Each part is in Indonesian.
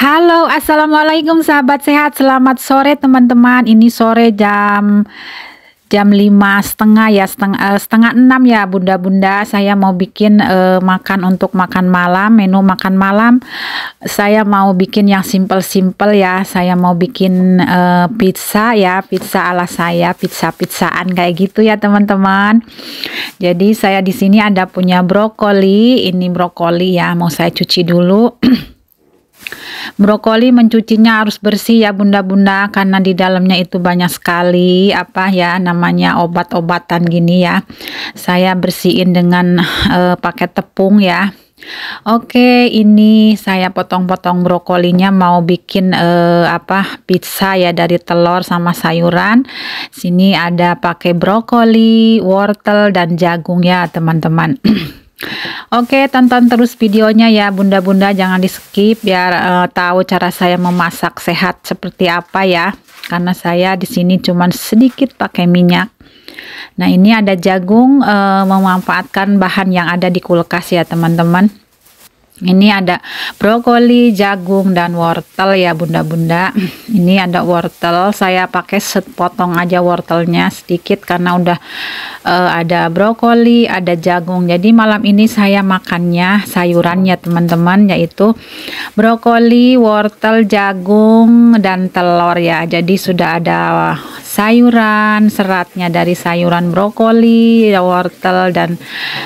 Halo, assalamualaikum sahabat sehat. Selamat sore teman-teman. Ini sore jam jam lima setengah ya setengah eh, setengah enam ya bunda-bunda saya mau bikin uh, makan untuk makan malam menu makan malam saya mau bikin yang simple-simple ya saya mau bikin uh, pizza ya pizza ala saya pizza pizzaan kayak gitu ya teman-teman jadi saya di sini ada punya brokoli ini brokoli ya mau saya cuci dulu brokoli mencucinya harus bersih ya bunda-bunda karena di dalamnya itu banyak sekali apa ya namanya obat-obatan gini ya saya bersihin dengan uh, pakai tepung ya Oke, ini saya potong-potong brokolinya mau bikin eh, apa pizza ya dari telur sama sayuran. Sini ada pakai brokoli, wortel dan jagung ya, teman-teman. Oke, tonton terus videonya ya bunda-bunda, jangan di skip biar uh, tahu cara saya memasak sehat seperti apa ya. Karena saya di sini cuman sedikit pakai minyak. Nah, ini ada jagung uh, memanfaatkan bahan yang ada di kulkas ya, teman-teman. Ini ada brokoli, jagung, dan wortel ya bunda-bunda. Ini ada wortel, saya pakai sepotong aja wortelnya sedikit karena udah uh, ada brokoli, ada jagung. Jadi malam ini saya makannya sayurannya teman-teman yaitu brokoli, wortel, jagung, dan telur ya. Jadi sudah ada sayuran, seratnya dari sayuran brokoli, wortel dan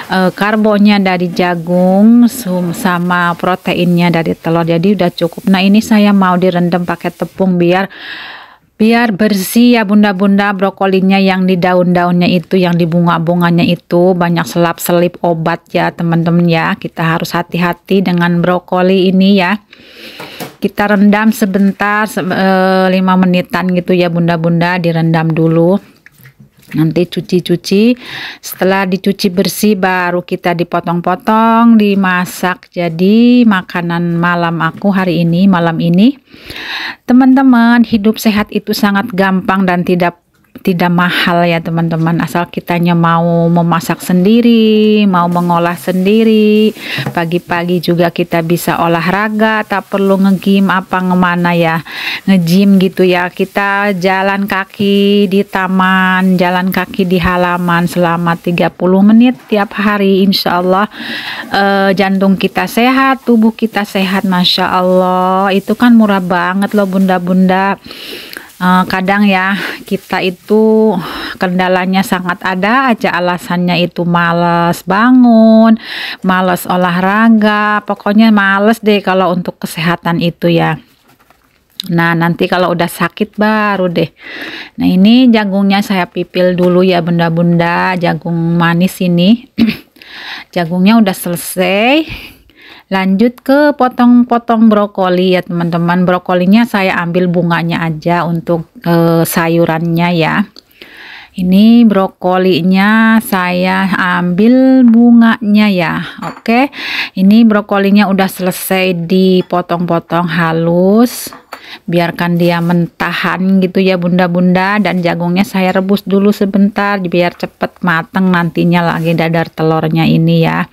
e, karbonnya dari jagung sama proteinnya dari telur. Jadi udah cukup. Nah, ini saya mau direndam pakai tepung biar biar bersih ya bunda-bunda brokolinya yang di daun-daunnya itu yang di bunga-bunganya itu banyak selap-selip obat ya teman-teman ya kita harus hati-hati dengan brokoli ini ya kita rendam sebentar eh, 5 menitan gitu ya bunda-bunda direndam dulu nanti cuci-cuci setelah dicuci bersih baru kita dipotong-potong dimasak jadi makanan malam aku hari ini malam ini teman-teman hidup sehat itu sangat gampang dan tidak tidak mahal ya teman-teman asal kitanya mau memasak sendiri mau mengolah sendiri pagi-pagi juga kita bisa olahraga tak perlu ngegim apa ngemana ya ngejim gitu ya kita jalan kaki di taman jalan kaki di halaman selama 30 menit tiap hari insya Allah eh, jantung kita sehat tubuh kita sehat Masya Allah itu kan murah banget loh bunda-bunda Eh, kadang ya kita itu kendalanya sangat ada aja alasannya itu males bangun, males olahraga, pokoknya males deh kalau untuk kesehatan itu ya. Nah nanti kalau udah sakit baru deh Nah ini jagungnya saya pipil dulu ya bunda-bunda Jagung manis ini Jagungnya udah selesai lanjut ke potong-potong brokoli ya teman-teman brokolinya saya ambil bunganya aja untuk eh, sayurannya ya ini brokolinya saya ambil bunganya ya oke ini brokolinya udah selesai dipotong-potong halus biarkan dia mentahan gitu ya bunda-bunda dan jagungnya saya rebus dulu sebentar biar cepet mateng nantinya lagi dadar telurnya ini ya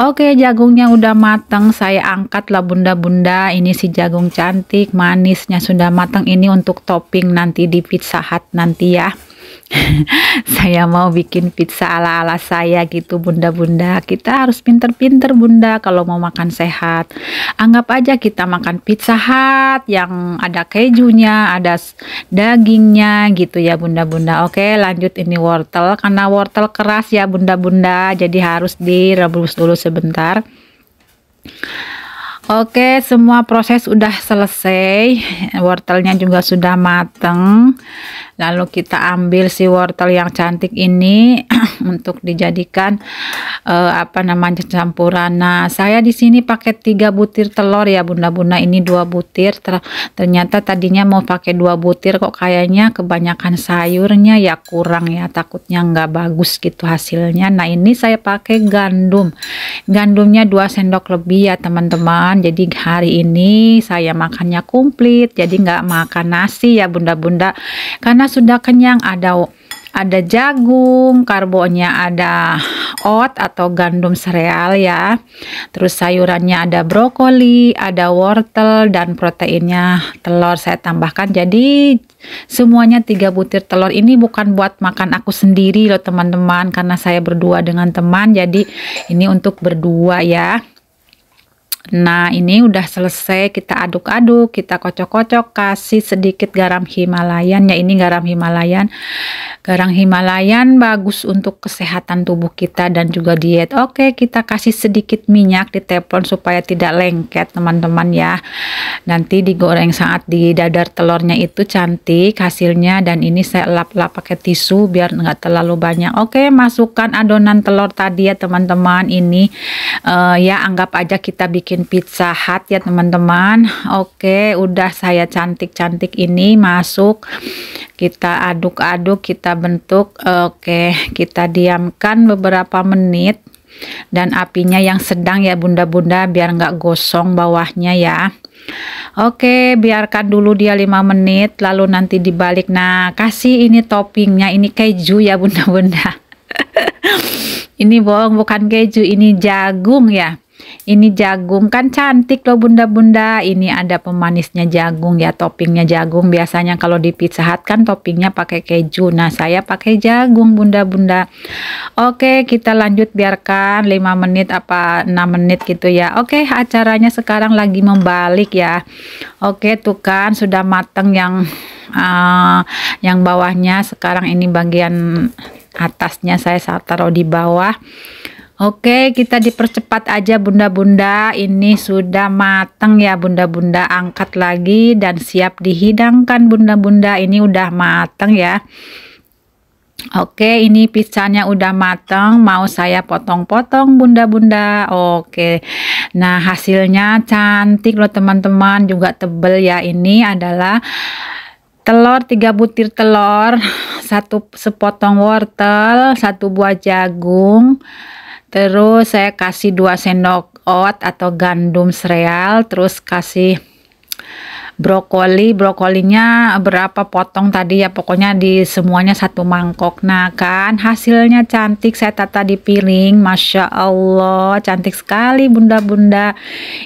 oke jagungnya udah mateng saya angkat lah bunda-bunda ini si jagung cantik manisnya sudah mateng ini untuk topping nanti di pizza hut nanti ya saya mau bikin pizza ala-ala saya gitu bunda-bunda kita harus pinter-pinter bunda kalau mau makan sehat anggap aja kita makan pizza hut yang ada kejunya ada dagingnya gitu ya bunda-bunda oke lanjut ini wortel karena wortel keras ya bunda-bunda jadi harus direbus dulu sebentar Oke, semua proses udah selesai. Wortelnya juga sudah mateng lalu kita ambil si wortel yang cantik ini untuk dijadikan uh, apa namanya campuran nah saya di sini pakai tiga butir telur ya bunda-bunda ini dua butir ter ternyata tadinya mau pakai dua butir kok kayaknya kebanyakan sayurnya ya kurang ya takutnya nggak bagus gitu hasilnya nah ini saya pakai gandum gandumnya dua sendok lebih ya teman-teman jadi hari ini saya makannya komplit jadi nggak makan nasi ya bunda-bunda karena sudah kenyang ada ada jagung, karbonnya ada oat atau gandum sereal ya. Terus sayurannya ada brokoli, ada wortel dan proteinnya telur saya tambahkan. Jadi semuanya tiga butir telur ini bukan buat makan aku sendiri loh teman-teman karena saya berdua dengan teman. Jadi ini untuk berdua ya. Nah ini udah selesai kita aduk-aduk, kita kocok-kocok, kasih sedikit garam Himalayan ya ini garam Himalayan Garang Himalayan bagus untuk kesehatan tubuh kita dan juga diet. Oke, kita kasih sedikit minyak di teflon supaya tidak lengket, teman-teman ya. Nanti digoreng saat di dadar telurnya itu cantik hasilnya dan ini saya lap-lap pakai tisu biar enggak terlalu banyak. Oke, masukkan adonan telur tadi ya, teman-teman. Ini uh, ya anggap aja kita bikin pizza hat ya, teman-teman. Oke, udah saya cantik-cantik ini masuk kita aduk-aduk kita bentuk oke kita diamkan beberapa menit dan apinya yang sedang ya bunda-bunda biar nggak gosong bawahnya ya Oke biarkan dulu dia 5 menit lalu nanti dibalik nah kasih ini toppingnya ini keju ya bunda-bunda ini bohong bukan keju ini jagung ya ini jagung kan cantik loh bunda-bunda. Ini ada pemanisnya jagung ya, toppingnya jagung. Biasanya kalau di Pizza Hut kan toppingnya pakai keju. Nah, saya pakai jagung bunda-bunda. Oke, kita lanjut biarkan 5 menit apa 6 menit gitu ya. Oke, acaranya sekarang lagi membalik ya. Oke, tuh kan sudah mateng yang uh, yang bawahnya. Sekarang ini bagian atasnya saya taruh di bawah. Oke, kita dipercepat aja bunda-bunda. Ini sudah matang ya bunda-bunda. Angkat lagi dan siap dihidangkan bunda-bunda. Ini udah matang ya. Oke, ini pizzanya udah matang. Mau saya potong-potong bunda-bunda. Oke. Nah, hasilnya cantik loh teman-teman. Juga tebel ya. Ini adalah telur tiga butir telur, satu sepotong wortel, satu buah jagung, terus saya kasih 2 sendok oat atau gandum sereal terus kasih brokoli brokolinya berapa potong tadi ya pokoknya di semuanya satu mangkok nah kan hasilnya cantik saya tata di piring Masya Allah cantik sekali bunda-bunda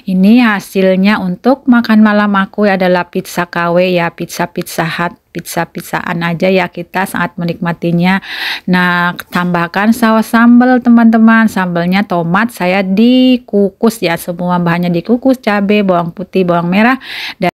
ini hasilnya untuk makan malam aku ya, adalah pizza KW ya pizza-pizza hat, pizza-pizzaan aja ya kita saat menikmatinya nah tambahkan saus sambal teman-teman sambalnya tomat saya dikukus ya semua bahannya dikukus cabe, bawang putih bawang merah dan